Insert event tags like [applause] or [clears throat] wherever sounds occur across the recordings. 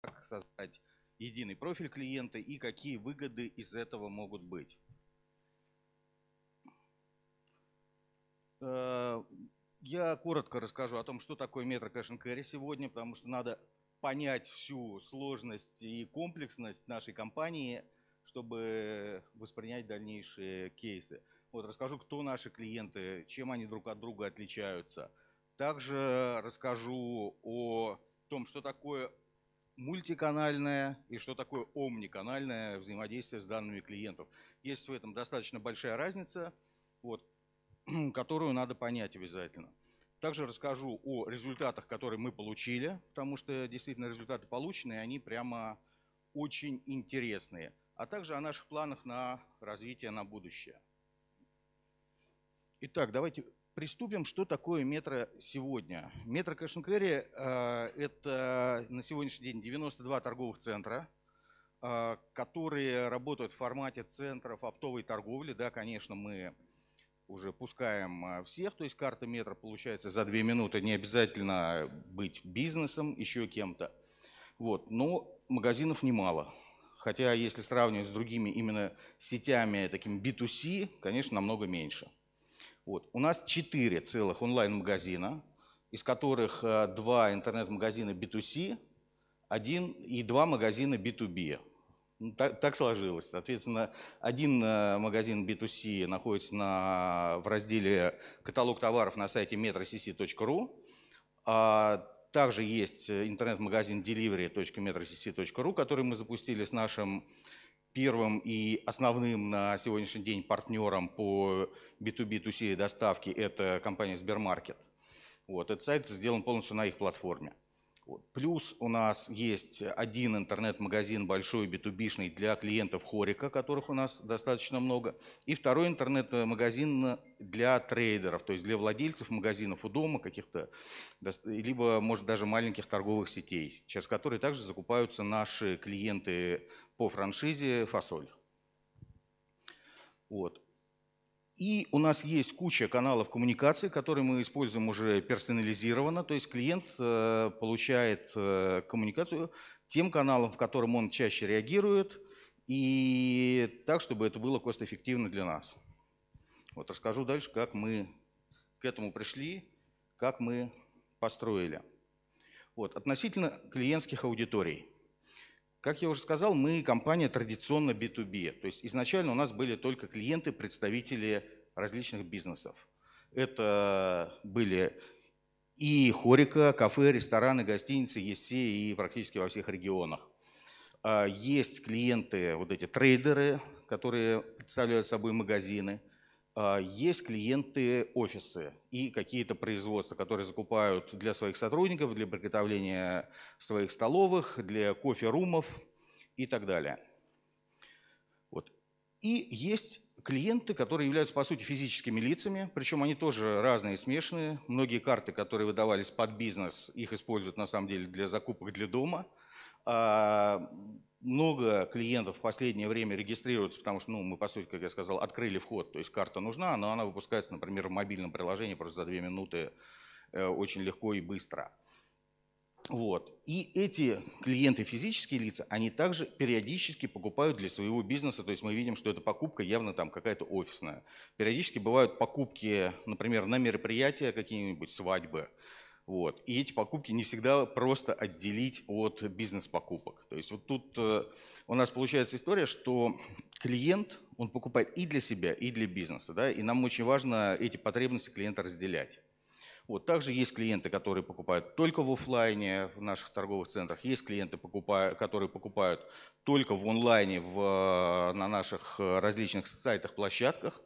как создать единый профиль клиента и какие выгоды из этого могут быть. Э, я коротко расскажу о том, что такое метро кэш carry сегодня, потому что надо понять всю сложность и комплексность нашей компании, чтобы воспринять дальнейшие кейсы. Вот расскажу, кто наши клиенты, чем они друг от друга отличаются. Также расскажу о том, что такое мультиканальное и что такое омниканальное взаимодействие с данными клиентов. Есть в этом достаточно большая разница, вот, [clears throat] которую надо понять обязательно. Также расскажу о результатах, которые мы получили, потому что действительно результаты полученные, они прямо очень интересные. А также о наших планах на развитие на будущее. Итак, давайте Приступим, что такое метро сегодня. Метро Кэшнквери Кэрри э, – это на сегодняшний день 92 торговых центра, э, которые работают в формате центров оптовой торговли. Да, конечно, мы уже пускаем э, всех, то есть карта метро получается за 2 минуты, не обязательно быть бизнесом, еще кем-то. Вот, но магазинов немало. Хотя, если сравнивать с другими именно сетями, таким B2C, конечно, намного меньше – вот. У нас 4 целых онлайн-магазина, из которых 2 э, интернет-магазина B2C, один и два магазина B2B. Ну, так, так сложилось. Соответственно, один э, магазин B2C находится на, в разделе «Каталог товаров» на сайте metrocc.ru. А также есть э, интернет-магазин delivery.metrocc.ru, который мы запустили с нашим Первым и основным на сегодняшний день партнером по B2B2C доставке это компания Сбермаркет. Вот, этот сайт сделан полностью на их платформе. Вот. Плюс у нас есть один интернет-магазин большой B2B-шный для клиентов Хорика, которых у нас достаточно много. И второй интернет-магазин для трейдеров, то есть для владельцев магазинов у дома каких-то, либо, может, даже маленьких торговых сетей, через которые также закупаются наши клиенты по франшизе «Фасоль». Вот. И у нас есть куча каналов коммуникации, которые мы используем уже персонализированно. То есть клиент э, получает э, коммуникацию тем каналом, в котором он чаще реагирует, и так, чтобы это было костоэффективно для нас. Вот расскажу дальше, как мы к этому пришли, как мы построили. Вот, относительно клиентских аудиторий – как я уже сказал, мы компания традиционно B2B. То есть изначально у нас были только клиенты, представители различных бизнесов. Это были и хорика, кафе, рестораны, гостиницы, есть и практически во всех регионах. А, есть клиенты, вот эти трейдеры, которые представляют собой магазины. А, есть клиенты офисы и какие-то производства, которые закупают для своих сотрудников, для приготовления своих столовых, для кофе-румов и так далее. Вот. И есть клиенты, которые являются, по сути, физическими лицами, причем они тоже разные и смешанные. Многие карты, которые выдавались под бизнес, их используют, на самом деле, для закупок для дома. А, много клиентов в последнее время регистрируются, потому что ну, мы, по сути, как я сказал, открыли вход, то есть карта нужна, но она выпускается, например, в мобильном приложении просто за две минуты э, очень легко и быстро. Вот. И эти клиенты, физические лица, они также периодически покупают для своего бизнеса, то есть мы видим, что эта покупка явно там какая-то офисная. Периодически бывают покупки, например, на мероприятия какие-нибудь, свадьбы, вот. И эти покупки не всегда просто отделить от бизнес-покупок. То есть вот тут э, у нас получается история, что клиент, он покупает и для себя, и для бизнеса. Да? И нам очень важно эти потребности клиента разделять. Вот. Также есть клиенты, которые покупают только в офлайне в наших торговых центрах, есть клиенты, которые покупают только в онлайне в, э, на наших э, различных сайтах, площадках.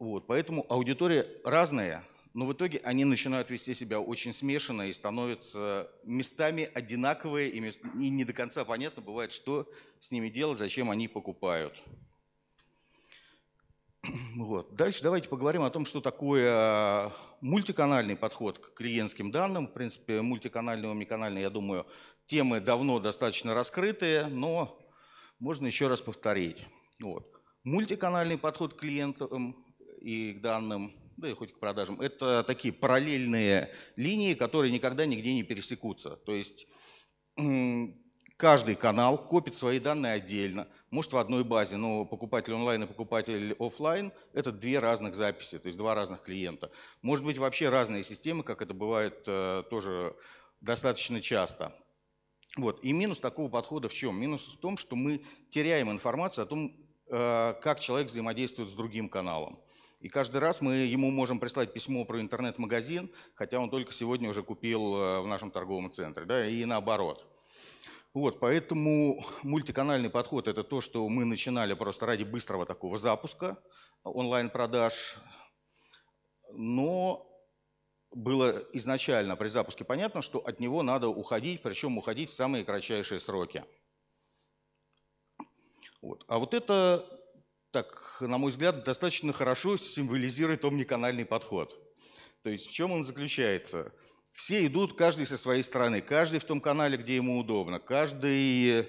Вот. Поэтому аудитория разная, но в итоге они начинают вести себя очень смешанно и становятся местами одинаковые, и, мест... и не до конца понятно бывает, что с ними делать, зачем они покупают. [clears throat] Вот. Дальше давайте поговорим о том, что такое а, мультиканальный подход к клиентским данным. В принципе, мультиканальный, омниканальный, я думаю, темы давно достаточно раскрытые, но можно еще раз повторить. Вот. Мультиканальный подход к клиентам и к данным – да и хоть к продажам, это такие параллельные линии, которые никогда нигде не пересекутся. То есть каждый канал копит свои данные отдельно, может в одной базе, но покупатель онлайн и покупатель офлайн – это две разных записи, то есть два разных клиента. Может быть вообще разные системы, как это бывает э, тоже достаточно часто. Вот. И минус такого подхода в чем? Минус в том, что мы теряем информацию о том, э, как человек взаимодействует с другим каналом. И каждый раз мы ему можем прислать письмо про интернет-магазин, хотя он только сегодня уже купил э, в нашем торговом центре, да, и наоборот. Вот, поэтому мультиканальный подход – это то, что мы начинали просто ради быстрого такого запуска онлайн-продаж. Но было изначально при запуске понятно, что от него надо уходить, причем уходить в самые кратчайшие сроки. Вот. А вот это так, на мой взгляд, достаточно хорошо символизирует омниканальный подход. То есть в чем он заключается? Все идут, каждый со своей стороны, каждый в том канале, где ему удобно, каждый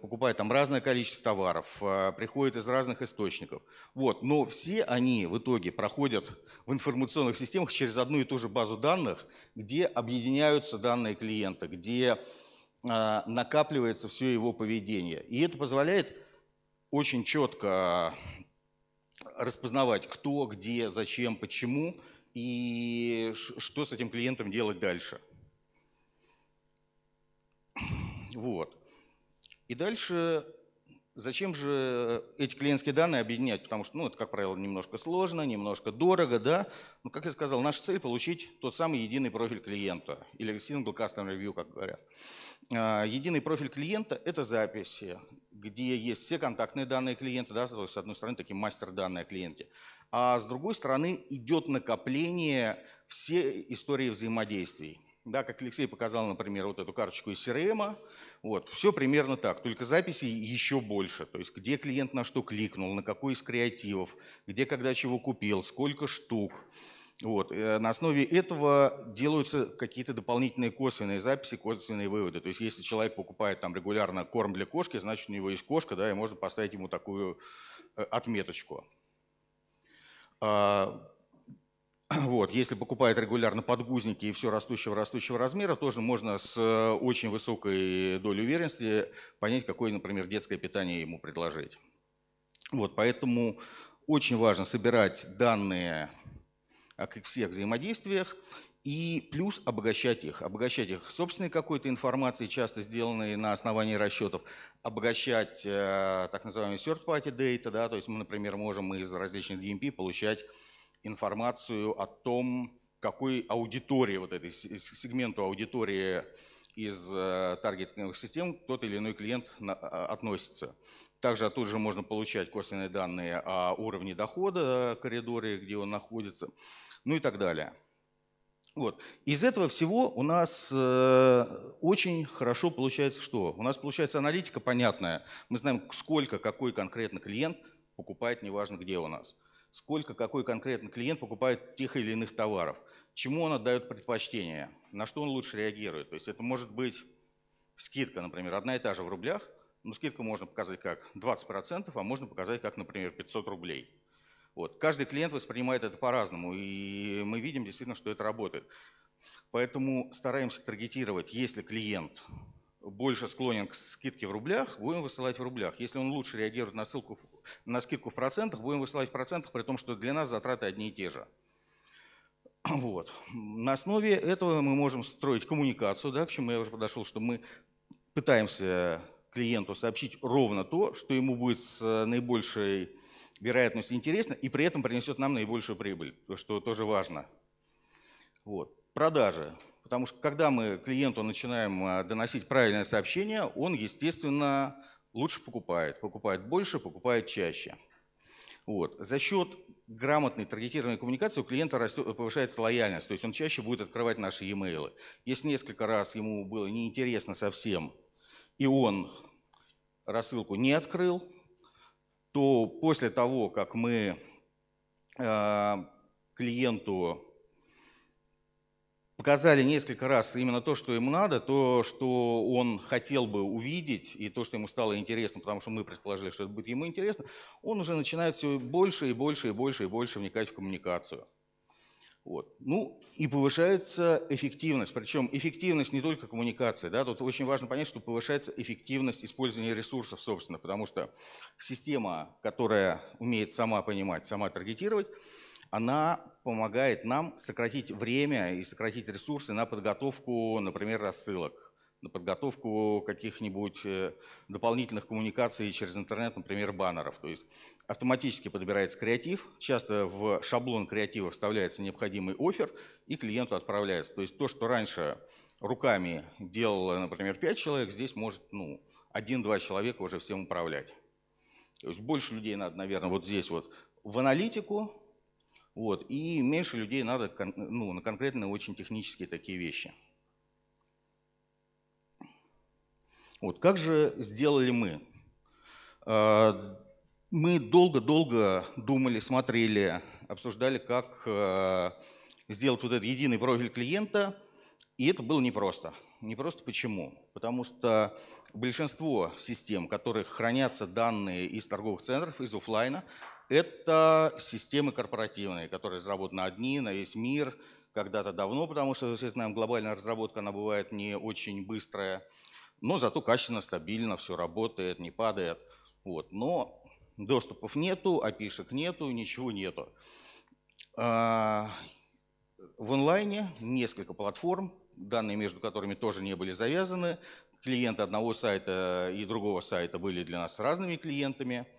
покупает там разное количество товаров, а, приходит из разных источников. Вот. Но все они в итоге проходят в информационных системах через одну и ту же базу данных, где объединяются данные клиента, где а, накапливается все его поведение. И это позволяет очень четко а, распознавать, кто, где, зачем, почему и что с этим клиентом делать дальше. Вот. И дальше Зачем же э, эти клиентские данные объединять? Потому что, ну, это, как правило, немножко сложно, немножко дорого, да. Но, ну, как я сказал, наша цель – получить тот самый единый профиль клиента, или single customer review, как говорят. А, единый профиль клиента – это записи, где есть все контактные данные клиента, да, то есть, с одной стороны, такие мастер-данные о клиенте, а с другой стороны идет накопление все истории взаимодействий да, как Алексей показал, например, вот эту карточку из CRM, вот, все примерно так, только записей еще больше, то есть где клиент на что кликнул, на какой из креативов, где когда чего купил, сколько штук. Вот. Э, на основе этого делаются какие-то дополнительные косвенные записи, косвенные выводы. То есть если человек покупает там регулярно корм для кошки, значит у него есть кошка, да, и можно поставить ему такую э, отметочку. А, [clears throat] Вот, если покупает регулярно подгузники и все растущего-растущего размера, тоже можно с э, очень высокой долей уверенности понять, какое, например, детское питание ему предложить. Вот, поэтому очень важно собирать данные о всех взаимодействиях и плюс обогащать их. Обогащать их собственной какой-то информацией, часто сделанной на основании расчетов. Обогащать э, так называемые third-party data, да, то есть мы, например, можем из различных DMP получать информацию о том, какой аудитории, вот этой сегменту аудитории из э, таргетинговых систем тот или иной клиент а, относится. Также оттуда же можно получать косвенные данные о уровне дохода, коридоре, где он находится, ну и так далее. Вот. Из этого всего у нас э, очень хорошо получается что? У нас получается аналитика понятная. Мы знаем, сколько какой конкретно клиент покупает, неважно где у нас сколько какой конкретно клиент покупает тех или иных товаров, чему он отдает предпочтение, на что он лучше реагирует. То есть это может быть скидка, например, одна и та же в рублях, но скидку можно показать как 20%, а можно показать как, например, 500 рублей. Вот. Каждый клиент воспринимает это по-разному, и мы видим действительно, что это работает. Поэтому стараемся таргетировать, если клиент больше склонен к скидке в рублях, будем высылать в рублях. Если он лучше реагирует на, ссылку, на скидку в процентах, будем высылать в процентах, при том, что для нас затраты одни и те же. [clears throat] Вот. На основе этого мы можем строить коммуникацию, да, к чему я уже подошел, что мы пытаемся клиенту сообщить ровно то, что ему будет с наибольшей вероятностью интересно и при этом принесет нам наибольшую прибыль, что тоже важно. Вот. Продажи. Потому что когда мы клиенту начинаем а, доносить правильное сообщение, он, естественно, лучше покупает. Покупает больше, покупает чаще. Вот. За счет грамотной таргетированной коммуникации у клиента растет, повышается лояльность, то есть он чаще будет открывать наши e-mail. Если несколько раз ему было неинтересно совсем, и он рассылку не открыл, то после того, как мы э, клиенту показали несколько раз именно то, что ему надо, то, что он хотел бы увидеть, и то, что ему стало интересно, потому что мы предположили, что это будет ему интересно, он уже начинает все больше и больше и больше и больше вникать в коммуникацию. Вот. Ну и повышается эффективность, причем эффективность не только коммуникации, да, тут очень важно понять, что повышается эффективность использования ресурсов, собственно, потому что система, которая умеет сама понимать, сама таргетировать, она помогает нам сократить время и сократить ресурсы на подготовку, например, рассылок, на подготовку каких-нибудь э, дополнительных коммуникаций через интернет, например, баннеров. То есть автоматически подбирается креатив, часто в шаблон креатива вставляется необходимый офер и клиенту отправляется. То есть то, что раньше руками делало, например, 5 человек, здесь может ну, 1-2 человека уже всем управлять. То есть больше людей надо, наверное, вот здесь вот в аналитику, вот. И меньше людей надо ну, на конкретные очень технические такие вещи. Вот. Как же сделали мы? А, мы долго-долго думали, смотрели, обсуждали, как а, сделать вот этот единый профиль клиента, и это было непросто. просто почему? Потому что большинство систем, в которых хранятся данные из торговых центров, из офлайна, это системы корпоративные, которые разработаны одни на весь мир когда-то давно, потому что, естественно, глобальная разработка, она бывает не очень быстрая, но зато качественно, стабильно все работает, не падает. Вот. Но доступов нету, опишек нету, ничего нету. А, в онлайне несколько платформ, данные между которыми тоже не были завязаны. Клиенты одного сайта и другого сайта были для нас разными клиентами –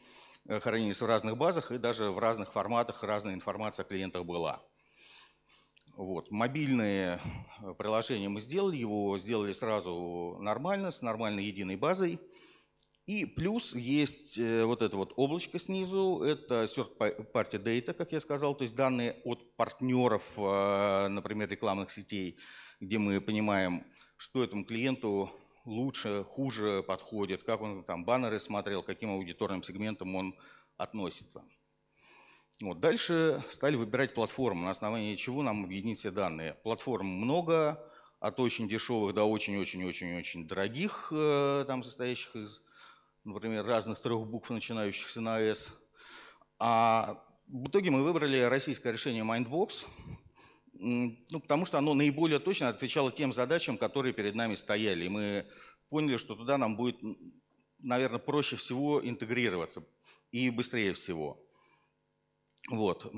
Э, хранились в разных базах, и даже в разных форматах разная информация о клиентах была. Вот. мобильное э, приложение мы сделали, его сделали сразу нормально, с нормальной единой базой. И плюс есть э, вот это вот облачко снизу, это third-party data, как я сказал, то есть данные от партнеров, например, рекламных сетей, где мы понимаем, что этому клиенту лучше, хуже подходит, как он там баннеры смотрел, к каким аудиторным сегментам он относится. Вот. Дальше стали выбирать платформу, на основании чего нам объединить все данные. Платформ много, от очень дешевых до очень-очень-очень-очень дорогих, э, там состоящих из, например, разных трех букв, начинающихся на S. А в итоге мы выбрали российское решение Mindbox. Ну, потому что оно наиболее точно отвечало тем задачам, которые перед нами стояли. И мы поняли, что туда нам будет, наверное, проще всего интегрироваться и быстрее всего. Вот.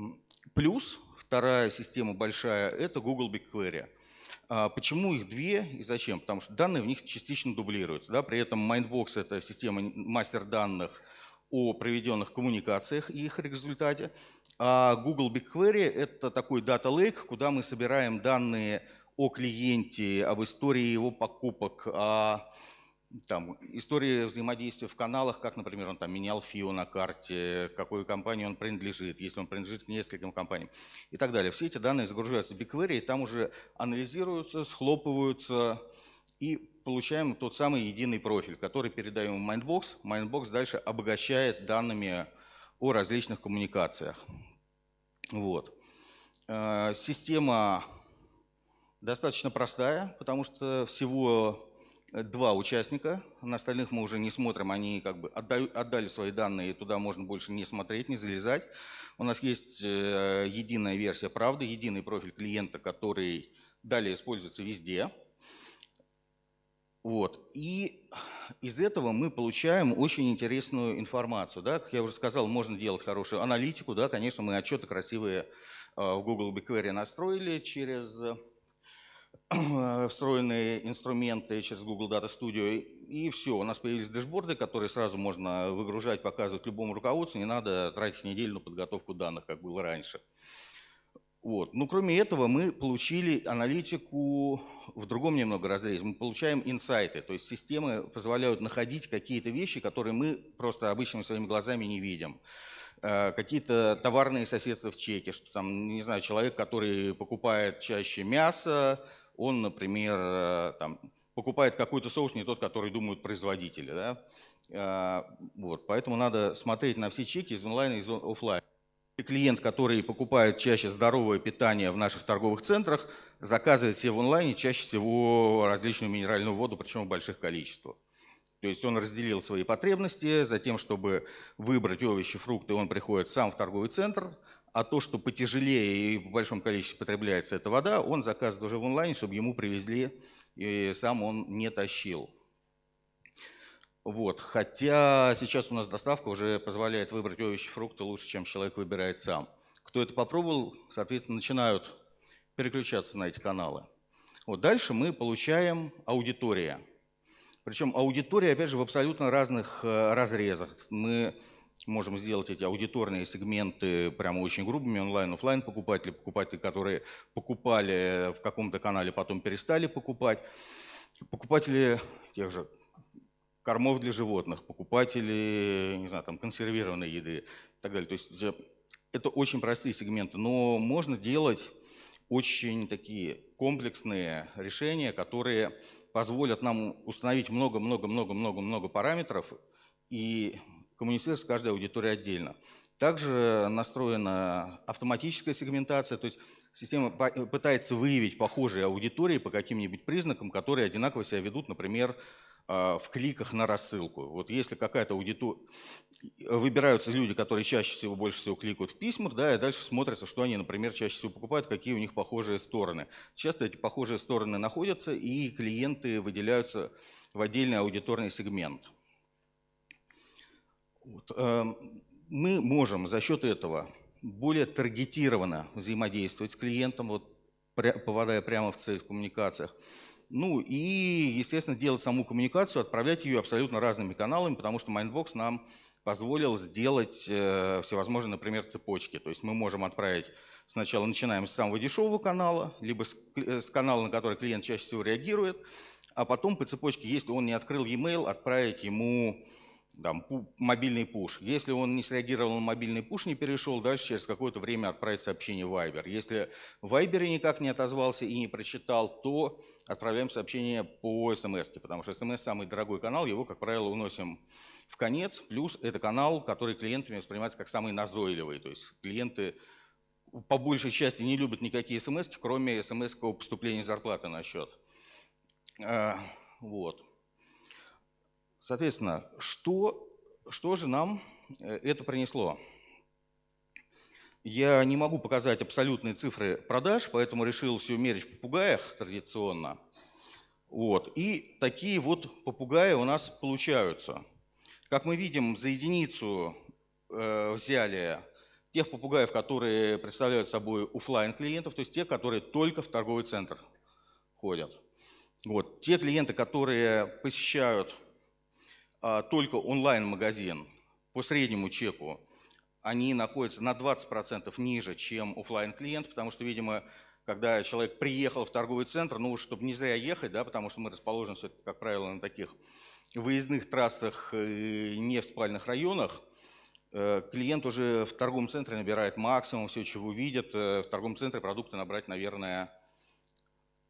Плюс вторая система большая – это Google BigQuery. А почему их две и зачем? Потому что данные в них частично дублируются. Да? При этом Mindbox – это система мастер данных – о проведенных коммуникациях и их результате. А Google BigQuery – это такой дата lake, куда мы собираем данные о клиенте, об истории его покупок, о там, истории взаимодействия в каналах, как, например, он там менял фио на карте, какой компании он принадлежит, если он принадлежит к нескольким компаниям и так далее. Все эти данные загружаются в BigQuery, и там уже анализируются, схлопываются и получаем тот самый единый профиль, который передаем в Mindbox. Mindbox дальше обогащает данными о различных коммуникациях. Вот. Э, система достаточно простая, потому что всего э, два участника, на остальных мы уже не смотрим, они как бы отдали свои данные, и туда можно больше не смотреть, не залезать. У нас есть э, единая версия правды, единый профиль клиента, который далее используется везде – вот. И из этого мы получаем очень интересную информацию. Да? Как я уже сказал, можно делать хорошую аналитику. Да? Конечно, мы отчеты красивые а, в Google BigQuery настроили через а, встроенные инструменты через Google Data Studio. И все, у нас появились дэшборды, которые сразу можно выгружать, показывать любому руководству. Не надо тратить неделю на подготовку данных, как было раньше. Вот. Но ну, кроме этого мы получили аналитику в другом немного разрезе. Мы получаем инсайты, то есть системы позволяют находить какие-то вещи, которые мы просто обычными своими глазами не видим. Э, какие-то товарные соседства в чеке, что там, не знаю, человек, который покупает чаще мясо, он, например, э, там, покупает какой-то соус, не тот, который думают производители. Да? Э, вот, поэтому надо смотреть на все чеки из онлайна и из офлайна клиент, который покупает чаще здоровое питание в наших торговых центрах, заказывает себе в онлайне чаще всего различную минеральную воду, причем в больших количествах. То есть он разделил свои потребности, затем, чтобы выбрать овощи, фрукты, он приходит сам в торговый центр, а то, что потяжелее и в большом количестве потребляется эта вода, он заказывает уже в онлайне, чтобы ему привезли, и сам он не тащил. Вот. Хотя сейчас у нас доставка уже позволяет выбрать овощи, и фрукты лучше, чем человек выбирает сам. Кто это попробовал, соответственно, начинают переключаться на эти каналы. Вот дальше мы получаем аудитория. Причем аудитория, опять же, в абсолютно разных э, разрезах. Мы можем сделать эти аудиторные сегменты прямо очень грубыми, онлайн, офлайн покупатели, покупатели, которые покупали в каком-то канале, потом перестали покупать, покупатели тех же кормов для животных, покупатели, не знаю, там, консервированной еды и так далее. То есть э, это очень простые сегменты, но можно делать очень такие комплексные решения, которые позволят нам установить много-много-много-много-много параметров и коммуницировать с каждой аудиторией отдельно. Также настроена автоматическая сегментация, то есть Система э, пытается выявить похожие аудитории по каким-нибудь признакам, которые одинаково себя ведут, например, а, в кликах на рассылку. Вот если какая-то аудитория... Э, выбираются люди, которые чаще всего, больше всего кликают в письмах, да, и дальше смотрится, что они, например, чаще всего покупают, какие у них похожие стороны. Часто эти похожие стороны находятся, и клиенты выделяются в отдельный аудиторный сегмент. Вот. Эм, мы можем за счет этого более таргетированно взаимодействовать с клиентом, вот, попадая прямо в цель в коммуникациях. Ну и, естественно, делать саму коммуникацию, отправлять ее абсолютно разными каналами, потому что Mindbox нам позволил сделать э, всевозможные, например, цепочки. То есть мы можем отправить, сначала начинаем с самого дешевого канала, либо с, э, с канала, на который клиент чаще всего реагирует, а потом по цепочке, если он не открыл e-mail, отправить ему там, мобильный пуш. Если он не среагировал на мобильный пуш, не перешел, дальше через какое-то время отправить сообщение в Viber. Если в Viber никак не отозвался и не прочитал, то отправляем сообщение по смс, потому что смс самый дорогой канал, его, как правило, уносим в конец. Плюс это канал, который клиентами воспринимается как самый назойливый. То есть клиенты по большей части не любят никакие смс, кроме смс о поступлении зарплаты на счет. А, вот. Соответственно, что, что же нам э, это принесло? Я не могу показать абсолютные цифры продаж, поэтому решил все мерить в попугаях традиционно. Вот. И такие вот попугаи у нас получаются. Как мы видим, за единицу э, взяли тех попугаев, которые представляют собой офлайн клиентов, то есть те, которые только в торговый центр ходят. Вот. Те клиенты, которые посещают а, только онлайн-магазин по среднему чеку, они находятся на 20% ниже, чем офлайн клиент потому что, видимо, когда человек приехал в торговый центр, ну, чтобы не зря ехать, да, потому что мы расположены, как правило, на таких выездных трассах не в спальных районах, э, клиент уже в торговом центре набирает максимум, все, чего видит. Э, в торговом центре продукты набрать, наверное,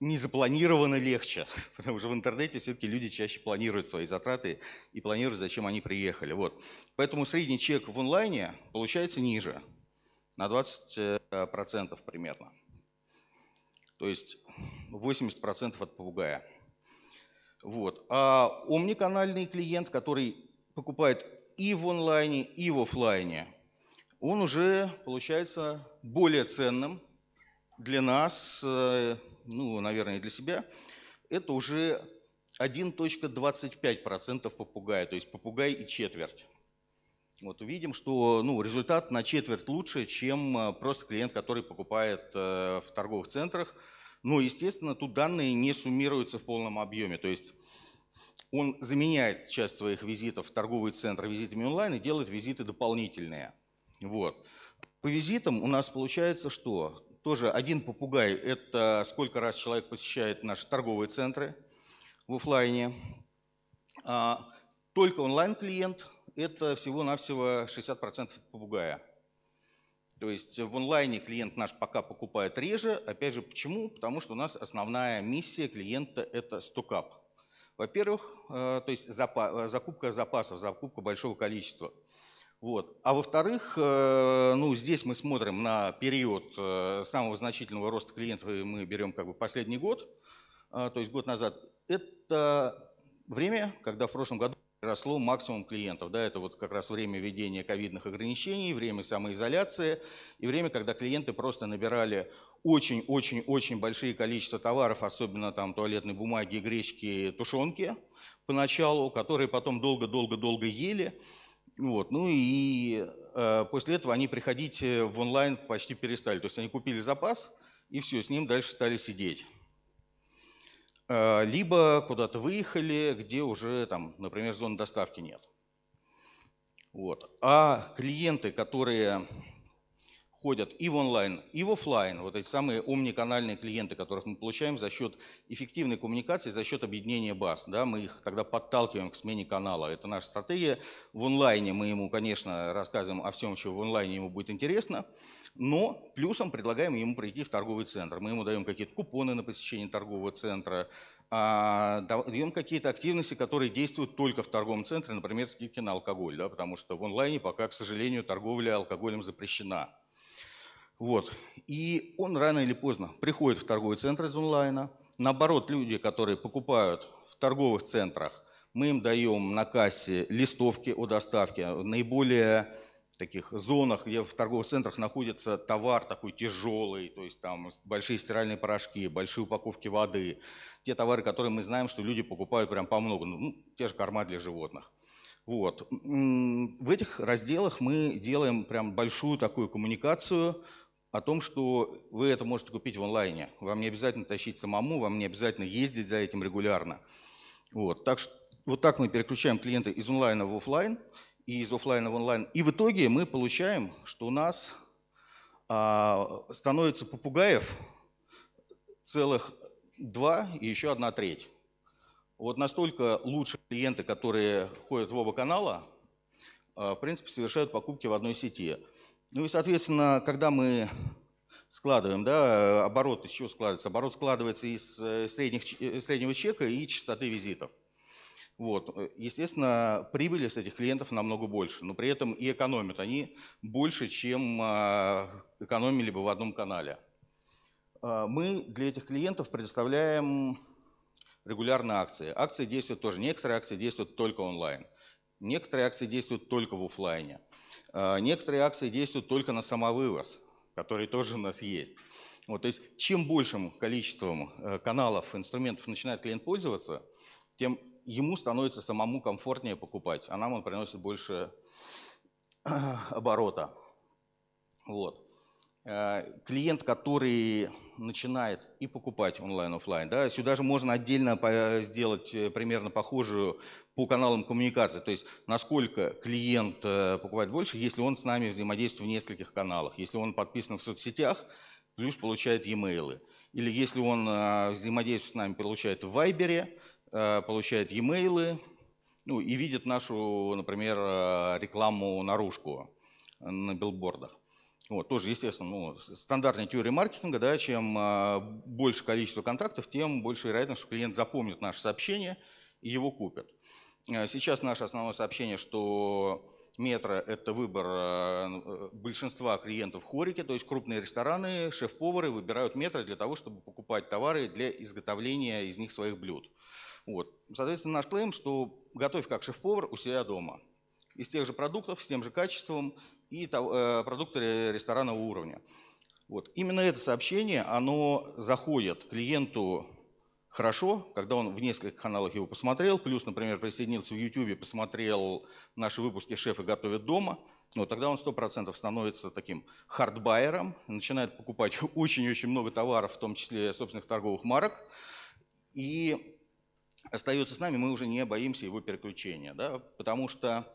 не запланировано легче, [laughs] потому что в интернете все-таки люди чаще планируют свои затраты и планируют, зачем они приехали. Вот. Поэтому средний чек в онлайне получается ниже, на 20% э, примерно. То есть 80% от попугая. Вот. А омниканальный клиент, который покупает и в онлайне, и в офлайне, он уже получается более ценным для нас э, ну, наверное, для себя, это уже 1.25% попугая, то есть попугай и четверть. Вот видим, что ну, результат на четверть лучше, чем э, просто клиент, который покупает э, в торговых центрах. Но, естественно, тут данные не суммируются в полном объеме. То есть он заменяет часть своих визитов в торговый центр визитами онлайн и делает визиты дополнительные. Вот. По визитам у нас получается что? тоже один попугай – это сколько раз человек посещает наши торговые центры в офлайне. А, только онлайн-клиент – это всего-навсего 60% попугая. То есть в онлайне клиент наш пока покупает реже. Опять же, почему? Потому что у нас основная миссия клиента – это стокап. Во-первых, э, то есть э, закупка запасов, закупка большого количества. Вот. А во-вторых, э, ну, здесь мы смотрим на период э, самого значительного роста клиентов, и мы берем как бы последний год, э, то есть год назад. Это время, когда в прошлом году росло максимум клиентов. Да, это вот как раз время введения ковидных ограничений, время самоизоляции и время, когда клиенты просто набирали очень-очень-очень большие количество товаров, особенно там туалетной бумаги, гречки, тушенки поначалу, которые потом долго-долго-долго ели. Вот. Ну и э, после этого они приходить э, в онлайн почти перестали. То есть они купили запас и все, с ним дальше стали сидеть. Э, либо куда-то выехали, где уже, там, например, зоны доставки нет. Вот. А клиенты, которые ходят и в онлайн, и в офлайн, вот эти самые омниканальные клиенты, которых мы получаем за счет эффективной коммуникации, за счет объединения баз. Да, мы их тогда подталкиваем к смене канала. Это наша стратегия. В онлайне мы ему, конечно, рассказываем о всем, что в онлайне ему будет интересно, но плюсом предлагаем ему прийти в торговый центр. Мы ему даем какие-то купоны на посещение торгового центра, а, даем какие-то активности, которые действуют только в торговом центре, например, скидки на алкоголь, да, потому что в онлайне пока, к сожалению, торговля алкоголем запрещена. Вот. И он рано или поздно приходит в торговый центр из онлайна. Наоборот, люди, которые покупают в торговых центрах, мы им даем на кассе листовки о доставке. В наиболее таких зонах, где в торговых центрах находится товар такой тяжелый, то есть там большие стиральные порошки, большие упаковки воды, те товары, которые мы знаем, что люди покупают прям по много, ну, те же корма для животных. Вот. В этих разделах мы делаем прям большую такую коммуникацию, о том, что вы это можете купить в онлайне. Вам не обязательно тащить самому, вам не обязательно ездить за этим регулярно. Вот, так, вот так мы переключаем клиента из онлайна в офлайн и из офлайна в онлайн. И в итоге мы получаем, что у нас а, становится попугаев целых два и еще одна треть. Вот настолько лучше клиенты, которые ходят в оба канала, а, в принципе, совершают покупки в одной сети. Ну и, соответственно, когда мы складываем, да, оборот из чего складывается? Оборот складывается из э, средних, э, среднего чека и частоты визитов. Вот. Естественно, прибыли с этих клиентов намного больше, но при этом и экономят они больше, чем а, экономили бы в одном канале. А, мы для этих клиентов предоставляем регулярные акции. Акции действуют тоже. Некоторые акции действуют только онлайн. Некоторые акции действуют только в офлайне. А, некоторые акции действуют только на самовывоз, который тоже у нас есть. Вот, то есть чем большим количеством э, каналов, инструментов начинает клиент пользоваться, тем ему становится самому комфортнее покупать, а нам он приносит больше э, оборота. Вот. Э, клиент, который начинает и покупать онлайн, офлайн. Да? Сюда же можно отдельно сделать э, примерно похожую по каналам коммуникации, то есть насколько клиент э, покупает больше, если он с нами взаимодействует в нескольких каналах, если он подписан в соцсетях, плюс получает e-mail. Или если он а, взаимодействует с нами, получает в Вайбере, э, получает e-mail, ну и видит нашу, например, рекламу наружку на билбордах. Вот, тоже, естественно, ну, стандартная теория маркетинга, да, чем э, больше количество контактов, тем больше вероятность, что клиент запомнит наше сообщение и его купит. А, сейчас наше основное сообщение, что метро – это выбор а, э, большинства клиентов хорике, то есть крупные рестораны, шеф-повары выбирают метро для того, чтобы покупать товары для изготовления из них своих блюд. Вот. Соответственно, наш клейм, что готовь как шеф-повар у себя дома. Из тех же продуктов, с тем же качеством, и э, продукты ресторанного уровня. Вот. Именно это сообщение, оно заходит клиенту хорошо, когда он в нескольких каналах его посмотрел, плюс, например, присоединился в YouTube, посмотрел наши выпуски «Шефы готовят дома», вот тогда он 100% становится таким хардбайером, начинает покупать [laughs] очень-очень много товаров, в том числе собственных торговых марок, и остается с нами, мы уже не боимся его переключения, да, потому что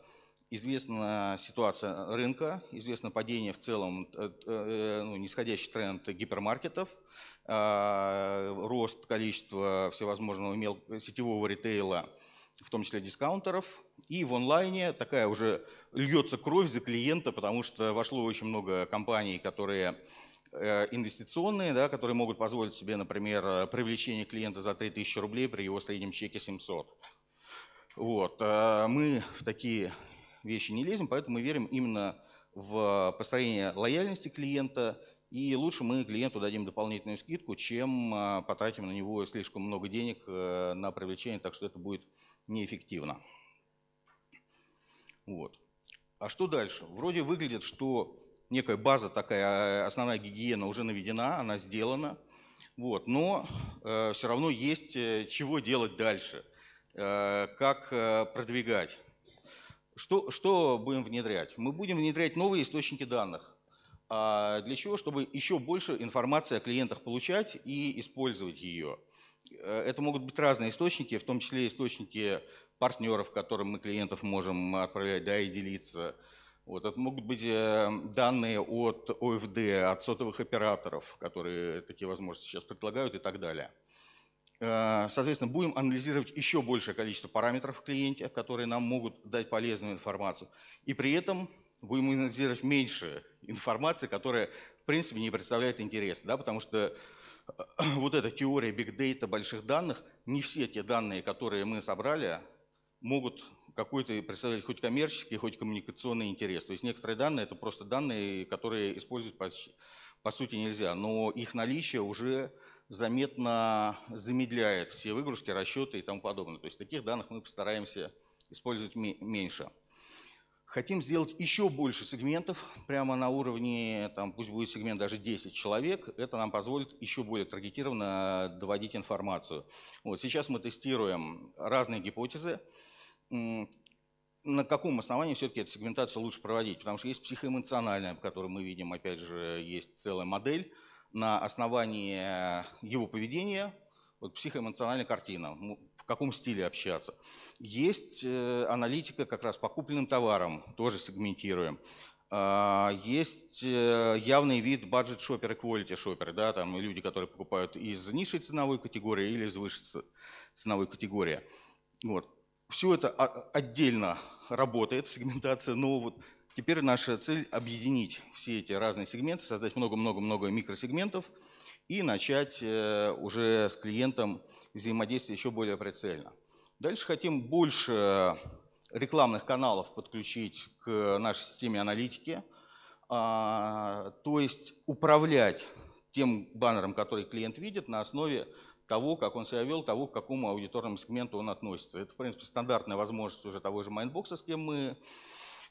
известна ситуация рынка, известно падение в целом, э, э, ну, нисходящий тренд гипермаркетов, а, рост количества всевозможного мел сетевого ритейла, в том числе дискаунтеров. И в онлайне такая уже льется кровь за клиента, потому что вошло очень много компаний, которые э, инвестиционные, да, которые могут позволить себе, например, привлечение клиента за 3000 рублей при его среднем чеке 700. Вот. Мы в такие вещи не лезем, поэтому мы верим именно в построение лояльности клиента, и лучше мы клиенту дадим дополнительную скидку, чем а, потратим на него слишком много денег э, на привлечение, так что это будет неэффективно. Вот. А что дальше? Вроде выглядит, что некая база такая, а, основная гигиена уже наведена, она сделана, вот, но э, все равно есть э, чего делать дальше, э, как э, продвигать что, что будем внедрять? Мы будем внедрять новые источники данных. А для чего? Чтобы еще больше информации о клиентах получать и использовать ее. Э, это могут быть разные источники, в том числе источники партнеров, которым мы клиентов можем отправлять да, и делиться. Вот, это могут быть э, данные от ОФД, от сотовых операторов, которые такие возможности сейчас предлагают и так далее. Э, соответственно, будем анализировать еще большее количество параметров в клиенте, которые нам могут дать полезную информацию. И при этом будем анализировать меньше информации, которая, в принципе, не представляет интерес. Да? Потому что э, [clears throat] вот эта теория big data больших данных, не все те данные, которые мы собрали, могут какой-то представлять хоть коммерческий, хоть коммуникационный интерес. То есть некоторые данные – это просто данные, которые использовать по, по сути нельзя, но их наличие уже заметно замедляет все выгрузки, расчеты и тому подобное. То есть таких данных мы постараемся использовать меньше. Хотим сделать еще больше сегментов, прямо на уровне, там, пусть будет сегмент даже 10 человек. Это нам позволит еще более таргетированно доводить информацию. Вот, сейчас мы тестируем разные гипотезы. На каком основании все-таки эту сегментацию лучше проводить? Потому что есть психоэмоциональная, которую мы видим, опять же, есть целая модель на основании э, его поведения вот психоэмоциональная картина, в каком стиле общаться. Есть э, аналитика как раз по купленным товарам, тоже сегментируем. А, есть э, явный вид бюджет шоперы, quality шоперы, да, там люди, которые покупают из низшей ценовой категории или из высшей ценовой категории. Вот. Все это а, отдельно работает, сегментация, но вот Теперь наша цель – объединить все эти разные сегменты, создать много-много-много микросегментов и начать э, уже с клиентом взаимодействие еще более прицельно. Дальше хотим больше рекламных каналов подключить к нашей системе аналитики, а, то есть управлять тем баннером, который клиент видит, на основе того, как он себя вел, того, к какому аудиторному сегменту он относится. Это, в принципе, стандартная возможность уже того же майнбокса, с кем мы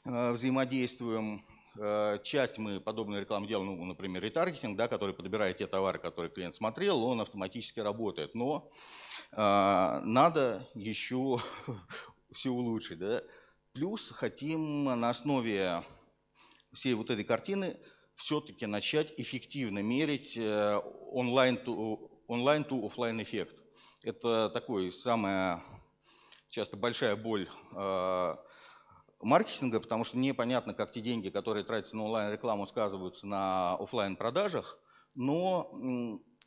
Э, взаимодействуем. Э, часть мы подобную рекламу делаем, ну, например, ретаргетинг, да, который подбирает те товары, которые клиент смотрел, он автоматически работает. Но э, надо еще [laughs] все улучшить. Да? Плюс хотим на основе всей вот этой картины все-таки начать эффективно мерить онлайн-то э, онлайн офлайн эффект. Это такой самая часто большая боль э, маркетинга, потому что непонятно, как те деньги, которые тратятся на онлайн-рекламу, сказываются на офлайн продажах но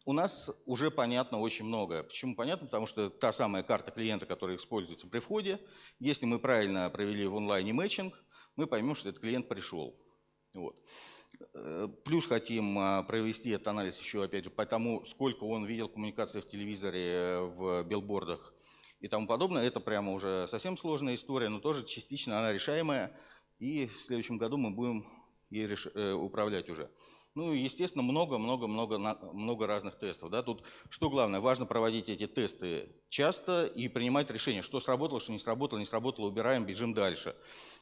у нас уже понятно очень многое. Почему понятно? Потому что та самая карта клиента, которая используется при входе, если мы правильно провели в онлайне мэтчинг, мы поймем, что этот клиент пришел. Вот. Э, плюс хотим а, провести этот анализ еще, опять же, по тому, сколько он видел коммуникации в телевизоре, э, в билбордах – и тому подобное. Это прямо уже совсем сложная история, но тоже частично она решаемая. И в следующем году мы будем ей реш... Э, управлять уже. Ну и, естественно, много-много-много много разных тестов. Да? Тут что главное, важно проводить эти тесты часто и принимать решение, что сработало, что не сработало, не сработало, убираем, бежим дальше.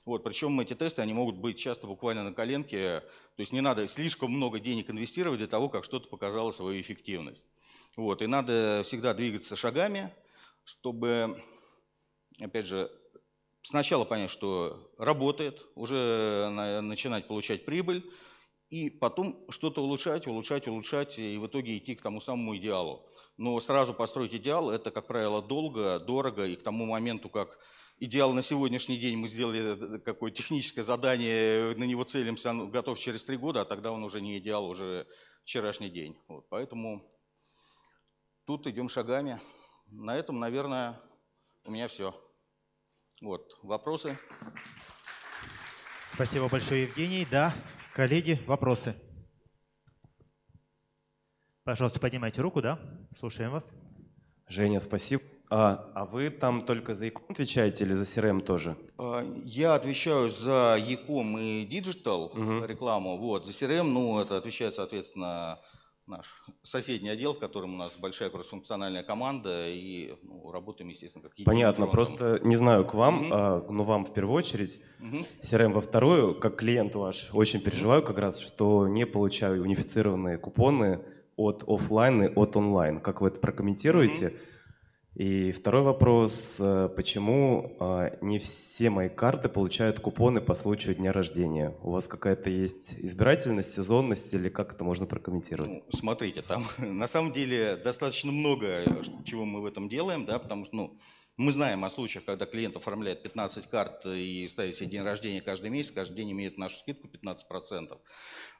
Вот, причем эти тесты, они могут быть часто буквально на коленке, то есть не надо слишком много денег инвестировать для того, как что-то показало свою эффективность. Вот, и надо всегда двигаться шагами, чтобы, опять же, сначала понять, что работает, уже начинать получать прибыль, и потом что-то улучшать, улучшать, улучшать, и в итоге идти к тому самому идеалу. Но сразу построить идеал – это, как правило, долго, дорого, и к тому моменту, как идеал на сегодняшний день, мы сделали какое то техническое задание, на него целимся, ну, готов через три года, а тогда он уже не идеал, уже вчерашний день. Вот, поэтому тут идем шагами на этом, наверное, у меня все. Вот, вопросы? Спасибо большое, Евгений. Да, коллеги, вопросы? Пожалуйста, поднимайте руку, да? Слушаем вас. Женя, спасибо. А, а вы там только за Яком отвечаете или за CRM эм тоже? А, я отвечаю за Яком и Digital угу. рекламу. Вот. За CRM, эм, ну, это отвечает, соответственно, наш соседний отдел, в котором у нас большая кроссфункциональная команда, и ну, работаем, естественно, как Понятно, фронтом. просто не знаю к вам, mm-hmm. а, но вам в первую очередь, mm-hmm. CRM во вторую, как клиент ваш, очень переживаю как раз, что не получаю унифицированные купоны от офлайн и от онлайн. Как вы это прокомментируете? Mm-hmm. И второй вопрос, э, почему а, не все мои карты получают купоны по случаю дня рождения? У вас какая-то есть избирательность, сезонность или как это можно прокомментировать? Ну, смотрите, там [laughs] на самом деле достаточно много э, чего мы в этом делаем, да, потому что ну, мы знаем о случаях, когда клиент оформляет 15 карт и ставит себе день рождения каждый месяц, каждый день имеет нашу скидку 15%.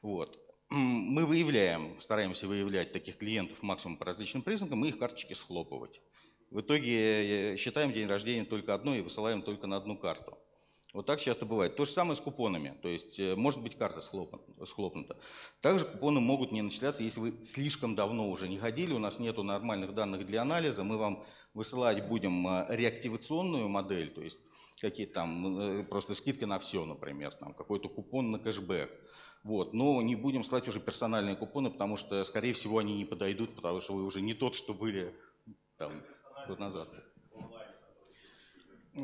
Вот мы выявляем, стараемся выявлять таких клиентов максимум по различным признакам и их карточки схлопывать. В итоге э, считаем день рождения только одну и высылаем только на одну карту. Вот так часто бывает. То же самое с купонами. То есть э, может быть карта схлопнута. Также купоны могут не начисляться, если вы слишком давно уже не ходили, у нас нет нормальных данных для анализа. Мы вам высылать будем э, реактивационную модель, то есть какие-то там просто скидки на все, например, там какой-то купон на кэшбэк. Вот. Но не будем слать уже персональные купоны, потому что, скорее всего, они не подойдут, потому что вы уже не тот, что были там, год назад.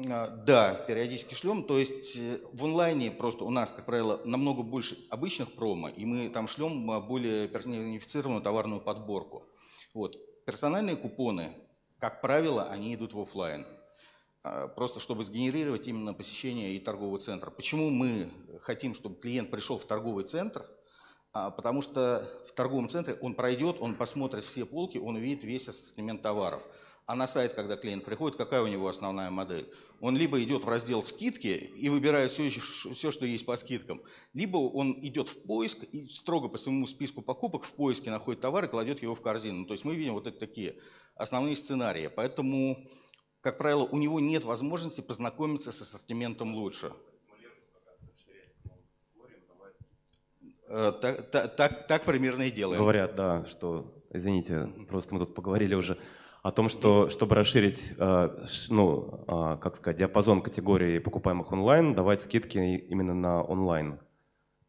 А, да, периодически шлем. То есть э, в онлайне просто у нас, как правило, намного больше обычных промо, и мы там шлем а, более персонифицированную товарную подборку. Вот. Персональные купоны, как правило, они идут в офлайн. А, просто чтобы сгенерировать именно посещение и торгового центра. Почему мы хотим, чтобы клиент пришел в торговый центр? Потому что в торговом центре он пройдет, он посмотрит все полки, он увидит весь ассортимент товаров. А на сайт, когда клиент приходит, какая у него основная модель? Он либо идет в раздел «Скидки» и выбирает все, все, что есть по скидкам, либо он идет в поиск и строго по своему списку покупок в поиске находит товар и кладет его в корзину. То есть мы видим вот эти такие основные сценарии. Поэтому, как правило, у него нет возможности познакомиться с ассортиментом лучше. Так, э, так, так примерно и делаем. Говорят, да, что, извините, просто мы тут поговорили уже, о том, что чтобы расширить, э, ну, а, как сказать, диапазон категории покупаемых онлайн, давать скидки именно на онлайн.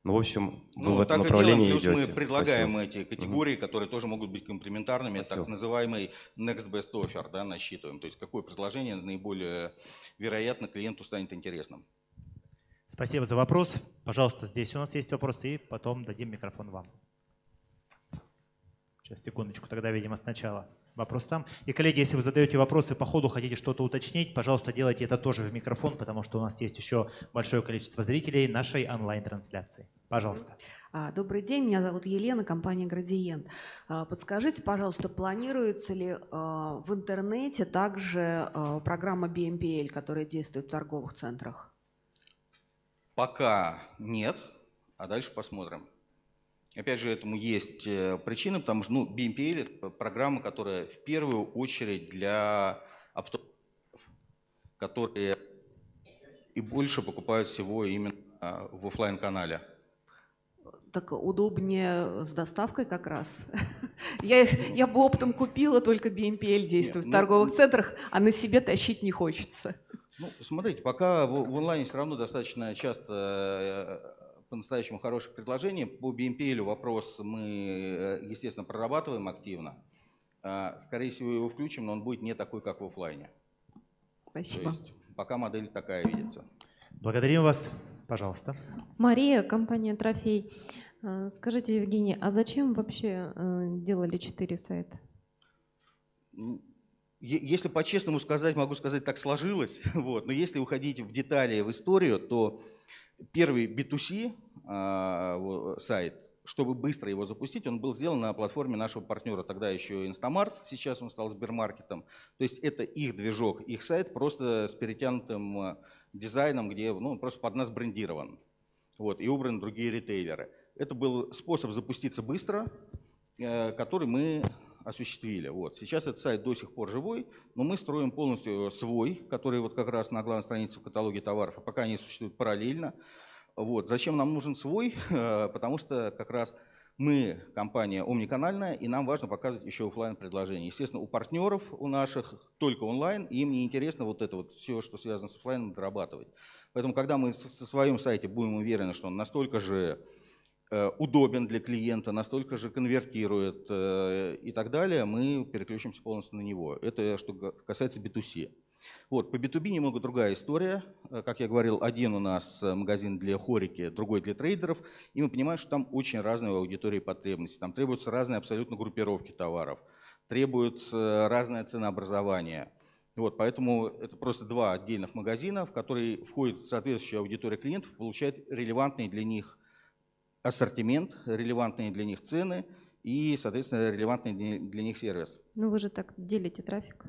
Ну, в общем, вы ну, в этом так направлении и делаем. Плюс идете. мы предлагаем Спасибо. эти категории, угу. которые тоже могут быть комплементарными, Спасибо. так называемый next best offer, да, насчитываем. То есть какое предложение наиболее вероятно клиенту станет интересным. Спасибо за вопрос. Пожалуйста, здесь у нас есть вопросы, и потом дадим микрофон вам. Сейчас, секундочку, тогда, видимо, сначала. Вопрос там. И, коллеги, если вы задаете вопросы по ходу, хотите что-то уточнить, пожалуйста, делайте это тоже в микрофон, потому что у нас есть еще большое количество зрителей нашей онлайн-трансляции. Пожалуйста. А, добрый день, меня зовут Елена, компания «Градиент». А, подскажите, пожалуйста, планируется ли а, в интернете также программа BMPL, которая действует в торговых центрах? Пока нет, а дальше посмотрим. Опять же, этому есть э, причина, потому что ну, BMPL – это программа, которая в первую очередь для оптовиков, которые и больше покупают всего именно а, в офлайн канале так удобнее с доставкой как раз. [laughs] я, я бы оптом купила, только BMPL действует Нет, в ну, торговых ну, центрах, а на себе тащить не хочется. Ну, смотрите, пока в, в онлайне все равно достаточно часто э, по-настоящему хорошее предложение. По BMPL вопрос мы, э, естественно, прорабатываем активно. А, скорее всего, его включим, но он будет не такой, как в офлайне. Спасибо. есть, пока модель такая видится. Благодарим вас. Пожалуйста. Мария, компания «Трофей». А, скажите, Евгений, а зачем вообще э, делали четыре сайта? Если по-честному сказать, могу сказать, так сложилось. [laughs] Вот. Но если уходить в детали, в историю, то Первый B2C а, сайт, чтобы быстро его запустить, он был сделан на платформе нашего партнера, тогда еще Инстамарт, сейчас он стал Сбермаркетом. То есть это их движок, их сайт просто с перетянутым а, дизайном, где ну, он просто под нас брендирован. Вот, и убраны другие ритейлеры. Это был способ запуститься быстро, э, который мы осуществили. Вот. Сейчас этот сайт до сих пор живой, но мы строим полностью э, свой, который вот как раз на главной странице в каталоге товаров, а пока они существуют параллельно. Вот. Зачем нам нужен свой? [laughs] Э, потому что как раз мы компания омниканальная, и нам важно показывать еще офлайн предложения. Естественно, у партнеров у наших только онлайн, и им не интересно вот это вот все, что связано с офлайном, дорабатывать. Поэтому, когда мы со своим сайте будем уверены, что он настолько же Э, удобен для клиента, настолько же конвертирует э, и так далее, мы переключимся полностью на него. Это что касается B2C. Вот, по B2B немного другая история. Э, как я говорил, один у нас магазин для хорики, другой для трейдеров. И мы понимаем, что там очень разные аудитории потребности. Там требуются разные абсолютно группировки товаров. Требуется разное ценообразование. Вот, поэтому это просто два отдельных магазина, в которые входит соответствующая аудитория клиентов, получает релевантные для них ассортимент, релевантные для них цены и, соответственно, релевантный для них сервис. Ну вы же так делите трафик.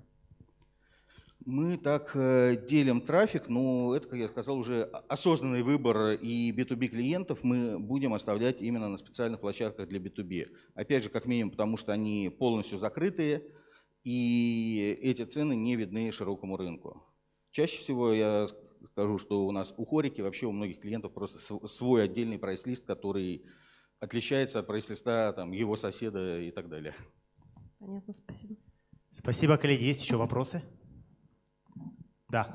Мы так э, делим трафик, но это, как я сказал, уже осознанный выбор и B2B клиентов мы будем оставлять именно на специальных площадках для B2B. Опять же, как минимум, потому что они полностью закрытые, и эти цены не видны широкому рынку. Чаще всего я скажу, что у нас у Хорики вообще у многих клиентов просто свой отдельный прайс-лист, который отличается от прайс-листа там, его соседа и так далее. Понятно, спасибо. Спасибо, коллеги. Есть еще вопросы? Да.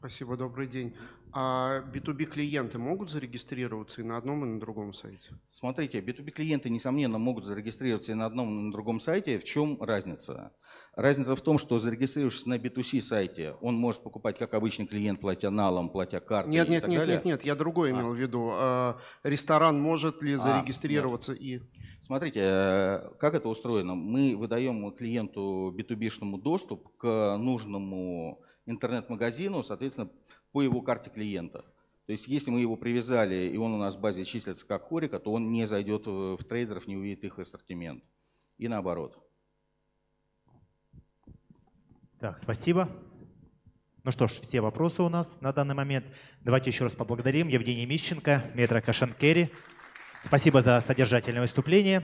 Спасибо, добрый день. А B2B клиенты могут зарегистрироваться и на одном, и на другом сайте? Смотрите, B2B клиенты, несомненно, могут зарегистрироваться и на одном, и на другом сайте. В чем разница? Разница в том, что зарегистрируешься на B2C сайте, он может покупать как обычный клиент, платя налом, платя картой нет, и нет, так нет, далее. Нет, нет, я другой а. имел в виду. А ресторан может ли а, зарегистрироваться а, и... Смотрите, э, как это устроено. Мы выдаем клиенту B2B-шному доступ к нужному интернет-магазину, соответственно, по его карте клиента. То есть если мы его привязали, и он у нас в базе числится как хорика, то он не зайдет э, в трейдеров, не увидит их ассортимент. И наоборот. Так, спасибо. Ну что ж, все вопросы у нас на данный момент. Давайте еще раз поблагодарим Евгения Мищенко, Метра Кашанкери. Спасибо за содержательное выступление.